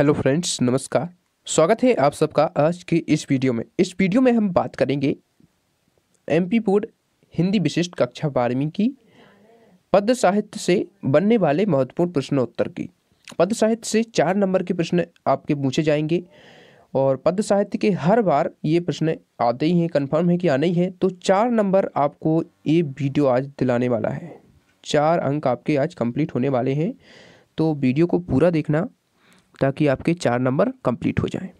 hello friends नमस्कार स्वागत है आप सबका आज के इस वीडियो में इस वीडियो में हम बात करेंगे एमपी पूर्व हिंदी विशिष्ट कक्षा बारहवीं की पद्य साहित्य से बनने वाले महत्वपूर्ण प्रश्नोत्तर की पद्य साहित्य से चार नंबर के प्रश्न आपके पूछे जाएंगे और पद्य साहित्य के हर बार ये प्रश्न आते ही हैं कन्फर्म है कि आने ही है तो चार नंबर आपको ये वीडियो आज दिलाने वाला है चार अंक आपके आज कंप्लीट होने वाले हैं तो वीडियो को पूरा देखना ताकि आपके चार नंबर कंप्लीट हो जाए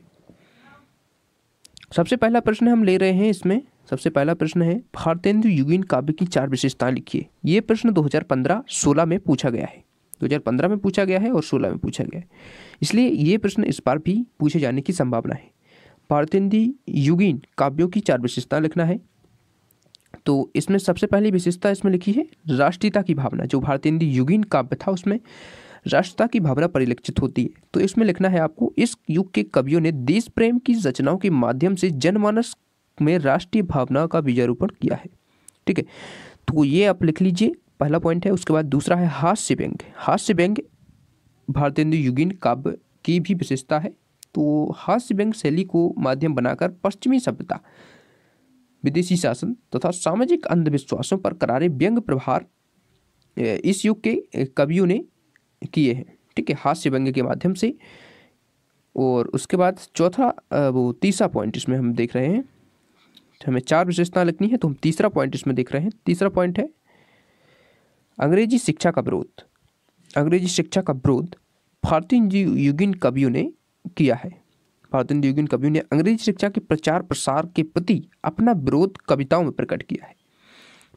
सबसे पहला प्रश्न हम ले रहे हैं इसमें सबसे पहला प्रश्न है भारतेंदु युगीन काव्य की चार विशेषताएं लिखिए ये प्रश्न 2015-16 में पूछा गया है 2015 में पूछा गया है और 16 में पूछा गया है इसलिए ये प्रश्न इस बार भी पूछे जाने की संभावना है भारतेंदु युगीन काव्यों की चार विशेषताएं लिखना है तो इसमें सबसे पहली विशेषता इसमें लिखी है राष्ट्रीयता की भावना जो भारतेंदु युगीन काव्य था उसमें राष्ट्रता की भावना परिलक्षित होती है तो इसमें लिखना है आपको इस युग के कवियों ने देश प्रेम की रचनाओं के माध्यम से जनमानस में राष्ट्रीय भावना का बीजारोपण किया है ठीक है तो ये आप लिख लीजिए पहला पॉइंट है उसके बाद दूसरा है हास्य व्यंग हास्य व्यंग भारतेंदु युगीन काव्य की भी विशेषता है तो हास्य व्यंग शैली को माध्यम बनाकर पश्चिमी सभ्यता विदेशी शासन तथा सामाजिक अंधविश्वासों पर करारे व्यंग प्रभार इस युग के कवियों ने किए हैं ठीक है हास्य व्यंग के माध्यम से और उसके बाद चौथा वो तीसरा पॉइंट इसमें हम देख रहे हैं हमें चार विशेषताएं लिखनी है तो हम तीसरा पॉइंट इसमें देख रहे हैं तीसरा पॉइंट है अंग्रेजी शिक्षा का विरोध अंग्रेजी शिक्षा का विरोध भारतीय युगिन कवियों ने किया है भारतीय युगिन कवियों ने अंग्रेजी शिक्षा के प्रचार प्रसार के प्रति अपना विरोध कविताओं में प्रकट किया है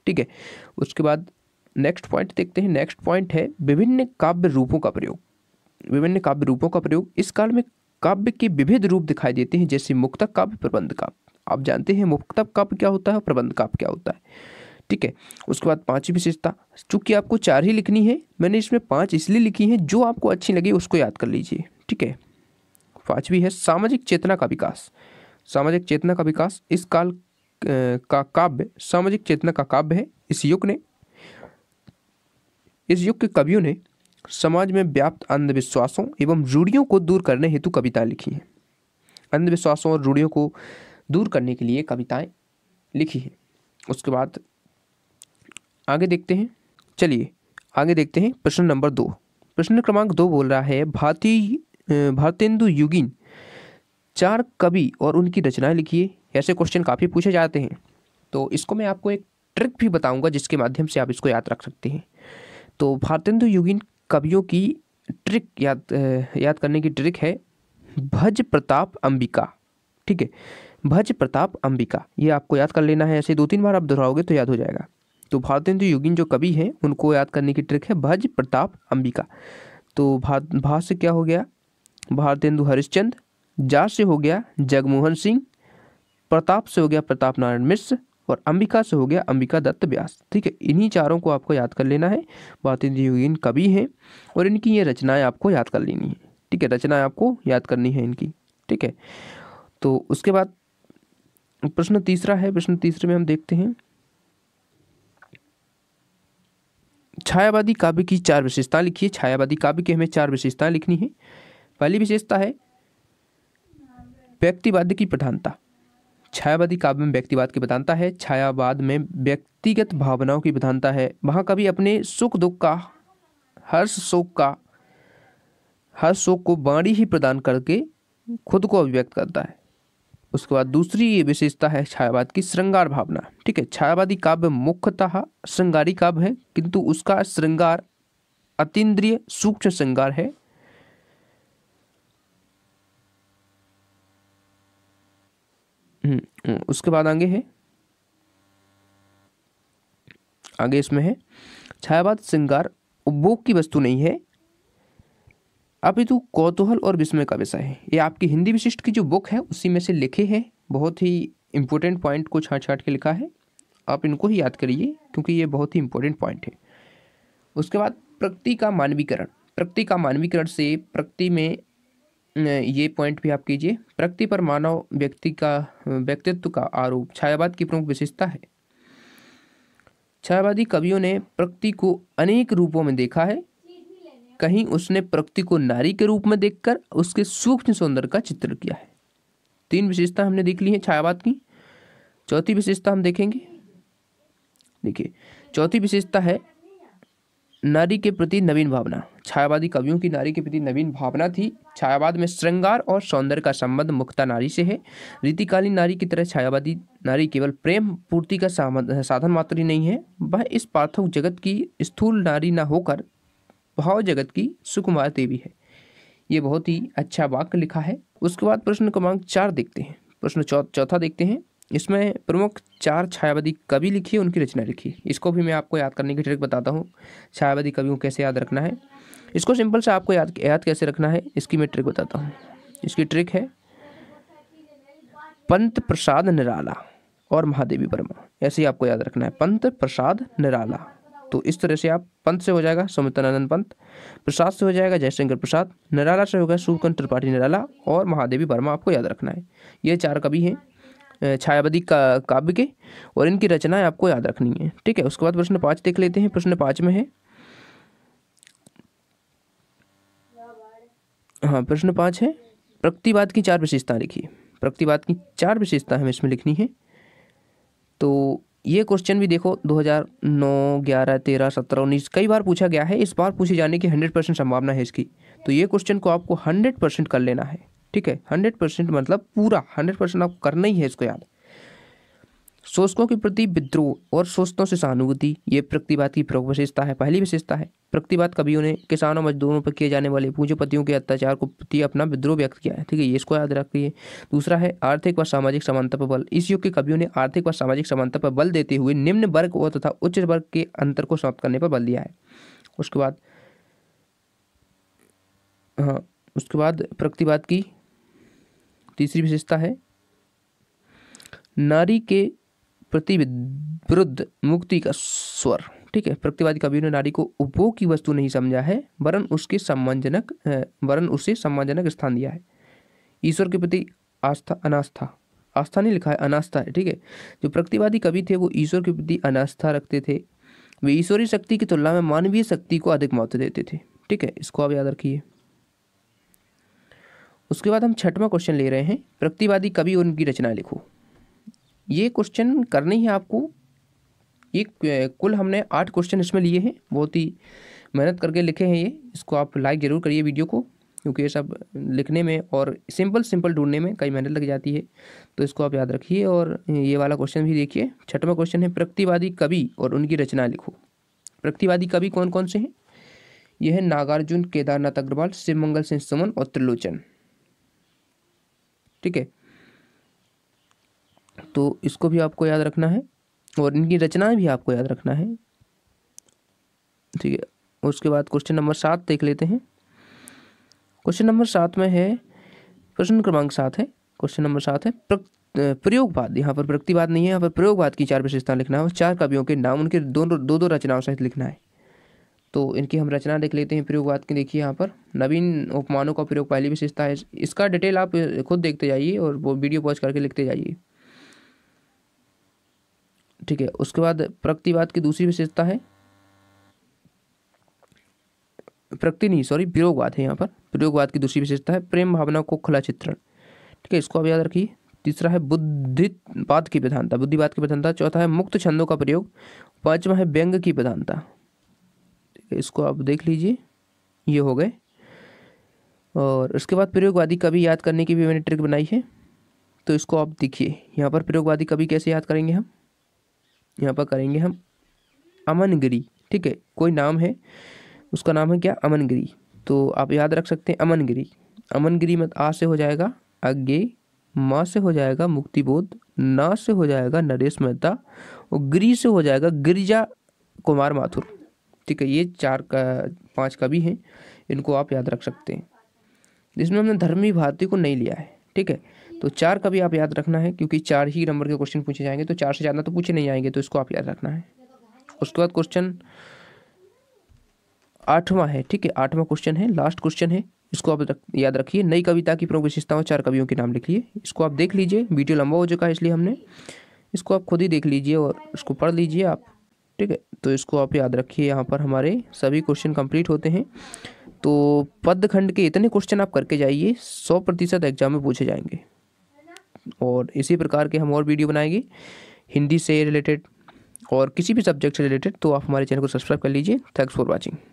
ठीक है उसके बाद नेक्स्ट पॉइंट देखते हैं नेक्स्ट पॉइंट है विभिन्न काव्य रूपों का प्रयोग विभिन्न काव्य रूपों का प्रयोग इस काल में काव्य के विभिन्न रूप दिखाई देते हैं जैसे मुक्तक काव्य प्रबंध काव्य आप जानते हैं मुक्तक काव्य क्या होता है प्रबंध काव्य क्या होता है ठीक है उसके बाद पांचवी विशेषता चूंकि आपको चार ही लिखनी है मैंने इसमें पांच इसलिए लिखी है जो आपको अच्छी लगी उसको याद कर लीजिए ठीक है पांचवी है सामाजिक चेतना का विकास सामाजिक चेतना का विकास इस काल का काव्य सामाजिक चेतना का काव्य है इस युग ने इस युग के कवियों ने समाज में व्याप्त अंधविश्वासों एवं रूढ़ियों को दूर करने हेतु कविताएं लिखी हैं अंधविश्वासों और रूढ़ियों को दूर करने के लिए कविताएं लिखी हैं उसके बाद आगे देखते हैं चलिए आगे देखते हैं प्रश्न नंबर दो प्रश्न क्रमांक दो बोल रहा है भारतीय भारतेंदु युगिन चार कवि और उनकी रचनाएं लिखिए ऐसे क्वेश्चन काफ़ी पूछे जाते हैं तो इसको मैं आपको एक ट्रिक भी बताऊंगा जिसके माध्यम से आप इसको याद रख सकते हैं तो भारतेंदु युगीन कवियों की ट्रिक याद याद करने की ट्रिक है भज प्रताप अंबिका ठीक है भज प्रताप अंबिका ये आपको याद कर लेना है ऐसे दो तीन बार आप दोहराओगे तो याद हो जाएगा तो भारतेंदु युगीन जो कवि हैं उनको याद करने की ट्रिक है भज प्रताप अंबिका तो भात भाष्य क्या हो गया भारतेंदु हरिश्चंद्र जा से हो गया जगमोहन सिंह प्रताप से हो गया प्रताप नारायण मिश्र और अंबिका से हो गया अंबिका दत्त व्यास ठीक है इन्हीं चारों को आपको याद कर लेना है भारतेंद्र योगीन कवि हैं और इनकी ये रचनाएं आपको याद कर लेनी है ठीक है रचनाएं आपको याद करनी है इनकी ठीक है तो उसके बाद प्रश्न तीसरा है प्रश्न तीसरे में हम देखते हैं छायावादी काव्य की चार विशेषताएं लिखिए छायावादी काव्य की हमें चार विशेषताएं लिखनी है पहली विशेषता है व्यक्तिवाद की प्रधानता छायावादी काव्य में व्यक्तिवाद की प्रधानता है छायावाद में व्यक्तिगत भावनाओं की प्रधानता है वहाँ कभी अपने सुख दुख का हर्ष शोक का हर शोक को बाणी ही प्रदान करके खुद को अभिव्यक्त करता है उसके बाद दूसरी ये विशेषता है छायावाद की श्रृंगार भावना ठीक है छायावादी काव्य मुख्यतः श्रृंगारी काव्य है किंतु उसका श्रृंगार अतीन्द्रिय सूक्ष्म श्रृंगार है हम्म, उसके बाद आगे है आगे इसमें है छायावाद श्रृंगार उपभोग की वस्तु नहीं है अपितु कौतूहल और विस्मय का विषय है ये आपकी हिंदी विशिष्ट की जो बुक है उसी में से लिखे हैं बहुत ही इम्पोर्टेंट पॉइंट को छाट छाट के लिखा है आप इनको ही याद करिए क्योंकि ये बहुत ही इम्पोर्टेंट पॉइंट है उसके बाद प्रकृति का मानवीकरण प्रकृति का मानवीकरण से प्रकृति में ये पॉइंट भी आप कीजिए प्रकृति पर मानव व्यक्ति का व्यक्तित्व का आरोप छायावाद की प्रमुख विशेषता है छायावादी कवियों ने प्रकृति को अनेक रूपों में देखा है कहीं उसने प्रकृति को नारी के रूप में देखकर उसके सूक्ष्म सौंदर्य का चित्र किया है तीन विशेषता हमने देख ली है छायावाद की चौथी विशेषता हम देखेंगे देखिए चौथी विशेषता है नारी के प्रति नवीन भावना छायावादी कवियों की नारी के प्रति नवीन भावना थी छायावाद में श्रृंगार और सौंदर्य का संबंध मुक्ता नारी से है रीतिकालीन नारी की तरह छायावादी नारी केवल प्रेम पूर्ति का साधन मात्र ही नहीं है वह इस पार्थक जगत की स्थूल नारी ना होकर भाव जगत की सुकुमार देवी है ये बहुत ही अच्छा वाक्य लिखा है उसके बाद प्रश्न क्रमांक चार देखते हैं प्रश्न चौथा देखते हैं इसमें प्रमुख चार छायावादी कवि लिखी उनकी रचना लिखी इसको भी मैं आपको याद करने की ट्रिक बताता हूँ छायावादी कवियों कैसे याद रखना है इसको सिंपल से आपको याद याद कैसे रखना है इसकी मैं ट्रिक बताता हूँ इसकी ट्रिक है पंत प्रसाद निराला और महादेवी वर्मा ऐसे ही आपको याद रखना है पंत प्रसाद निराला तो इस तरह से आप पंत से हो जाएगा समितानंद पंत प्रसाद से हो जाएगा जयशंकर प्रसाद निराला से होगा सूर्यकांत त्रिपाठी निराला और महादेवी वर्मा आपको याद रखना है ये चार कवि हैं छायाबदी का, काव्य के और इनकी रचनाएं आपको याद रखनी है ठीक है उसके बाद प्रश्न पाँच देख लेते हैं प्रश्न पाँच में है हाँ प्रश्न पाँच है प्रकृतिवाद की चार विशेषता लिखिए प्रकृतिवाद की चार विशेषता हमें इसमें लिखनी है तो ये क्वेश्चन भी देखो 2009, 11, 13, 17, 19 कई बार पूछा गया है इस बार पूछे जाने की 100 परसेंट संभावना है इसकी तो ये क्वेश्चन को आपको 100 परसेंट कर लेना है ठीक है हंड्रेड परसेंट मतलब पूरा हंड्रेड परसेंट आपको करना ही है इसको याद शोषकों के प्रति विद्रोह और शोषकों से सहानुभूति ये प्रकृतिवाद की प्रमुख विशेषता है पहली विशेषता है प्रकृतिवाद कवियों ने किसानों मजदूरों पर किए जाने वाले पूंजीपतियों के अत्याचार को प्रति अपना विद्रोह व्यक्त किया है ठीक है ये इसको याद रखिए दूसरा है आर्थिक व सामाजिक समानता पर बल इस युग के कवियों ने आर्थिक व सामाजिक समानता पर बल देते हुए निम्न वर्ग और तथा उच्च वर्ग के अंतर को समाप्त करने पर बल दिया है उसके बाद हाँ उसके बाद प्रकृतिवाद की तीसरी विशेषता है नारी के प्रति विरुद्ध मुक्ति का स्वर ठीक है प्रकृतिवादी कवि ने नारी को उपभोग की वस्तु नहीं समझा है वरन उसके सम्मानजनक वरन उसे सम्मानजनक स्थान दिया है ईश्वर के प्रति आस्था अनास्था आस्था नहीं लिखा है अनास्था है ठीक है जो प्रतिवादी कवि थे वो ईश्वर के प्रति अनास्था रखते थे वे ईश्वरीय शक्ति की तुलना में मानवीय शक्ति को अधिक महत्व देते थे ठीक है इसको आप याद रखिए उसके बाद हम छठवां क्वेश्चन ले रहे हैं प्रकृतिवादी कवि और उनकी रचना लिखो ये क्वेश्चन करने ही आपको ये कुल हमने आठ क्वेश्चन इसमें लिए हैं बहुत ही मेहनत करके लिखे हैं ये इसको आप लाइक ज़रूर करिए वीडियो को क्योंकि ये सब लिखने में और सिंपल सिंपल ढूंढने में कई मेहनत लग जाती है तो इसको आप याद रखिए और ये वाला क्वेश्चन भी देखिए छठवां क्वेश्चन है प्रगतिवादी कवि और उनकी रचना लिखो प्रकृतिवादी कवि कौन कौन से हैं यह है नागार्जुन केदारनाथ अग्रवाल शिवमंगल सिंह सुमन और त्रिलोचन ठीक है तो इसको भी आपको याद रखना है और इनकी रचनाएं भी आपको याद रखना है ठीक है उसके बाद क्वेश्चन नंबर सात देख लेते हैं क्वेश्चन नंबर सात में है प्रश्न क्रमांक सात है क्वेश्चन नंबर सात है प्रयोगवाद यहाँ पर प्रगतिवाद नहीं है यहाँ पर प्रयोगवाद की चार विशेषता लिखना है और चार कवियों के नाम उनके दोनों दो दो रचनाओं सहित लिखना है तो इनकी हम रचना देख लेते हैं प्रयोगवाद की देखिए यहाँ पर नवीन उपमानों का प्रयोग पहली विशेषता है इसका डिटेल आप खुद देखते जाइए और वो वीडियो पॉज करके लिखते जाइए ठीक है उसके बाद प्रगतिवाद की दूसरी विशेषता है प्रकृति नहीं सॉरी प्रयोगवाद है यहाँ पर प्रयोगवाद की दूसरी विशेषता है प्रेम भावना को खुला चित्रण ठीक है इसको आप याद रखिए तीसरा है बुद्धिवाद की प्रधानता बुद्धिवाद की प्रधानता चौथा है मुक्त छंदों का प्रयोग पांचवा है व्यंग की प्रधानता इसको आप देख लीजिए ये हो गए और उसके बाद प्रयोगवादी कवि याद करने की भी मैंने ट्रिक बनाई है तो इसको आप देखिए यहाँ पर प्रयोगवादी कवि कैसे याद करेंगे हम यहाँ पर करेंगे हम अमनगिरी ठीक है कोई नाम है उसका नाम है क्या अमनगिरी तो आप याद रख सकते हैं अमनगिरी अमनगिरी मत आ से हो जाएगा अज्ञे माँ से हो जाएगा मुक्तिबोध ना से हो जाएगा नरेश मेहता और गिरी से हो जाएगा गिरिजा कुमार माथुर ठीक है ये चार का पाँच कवि हैं इनको आप याद रख सकते हैं जिसमें हमने धर्मी भारती को नहीं लिया है ठीक है तो चार कवि आप याद रखना है क्योंकि चार ही नंबर के क्वेश्चन पूछे जाएंगे तो चार से ज़्यादा तो पूछे नहीं आएंगे तो इसको आप याद रखना है उसके बाद क्वेश्चन आठवां है ठीक है आठवां क्वेश्चन है लास्ट क्वेश्चन है इसको आप याद रखिए नई कविता की प्रमुख विशेषताओं चार कवियों के नाम लिखिए इसको आप देख लीजिए वीडियो लंबा हो चुका है इसलिए हमने इसको आप खुद ही देख लीजिए और इसको पढ़ लीजिए आप ठीक है तो इसको आप याद रखिए यहाँ पर हमारे सभी क्वेश्चन कंप्लीट होते हैं तो पद खंड के इतने क्वेश्चन आप करके जाइए सौ प्रतिशत एग्जाम में पूछे जाएंगे और इसी प्रकार के हम और वीडियो बनाएंगे हिंदी से रिलेटेड और किसी भी सब्जेक्ट से रिलेटेड तो आप हमारे चैनल को सब्सक्राइब कर लीजिए थैंक्स फॉर वॉचिंग